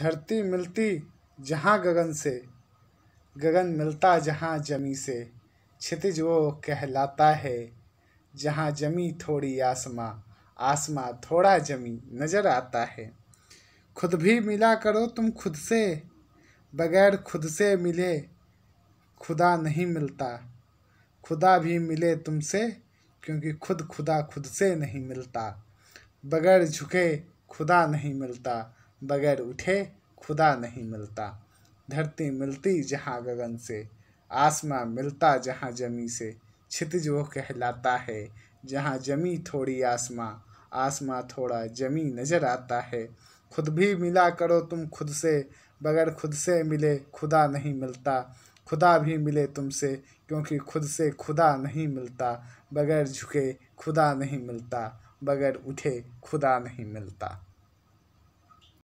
धरती मिलती जहाँ गगन से गगन मिलता जहाँ जमी से क्षितिज वो कहलाता है जहाँ जमी थोड़ी आसमां आसमां थोड़ा जमी नज़र आता है खुद भी मिला करो तुम खुद से बगैर खुद से मिले खुदा नहीं मिलता खुदा भी मिले तुमसे क्योंकि खुद खुदा खुद से नहीं मिलता बगैर झुके खुदा नहीं मिलता बगैर उठे खुदा नहीं मिलता धरती मिलती जहाँ गगन से आसमां मिलता जहाँ जमी से छित वो कहलाता है जहाँ जमी थोड़ी आसमां आसमां थोड़ा जमी नजर आता है खुद भी मिला करो तुम खुद से बगैर खुद से मिले खुदा नहीं मिलता खुदा भी मिले तुमसे क्योंकि खुद से खुदा नहीं मिलता बगैर झुके खुदा नहीं मिलता बगैर उठे खुदा नहीं मिलता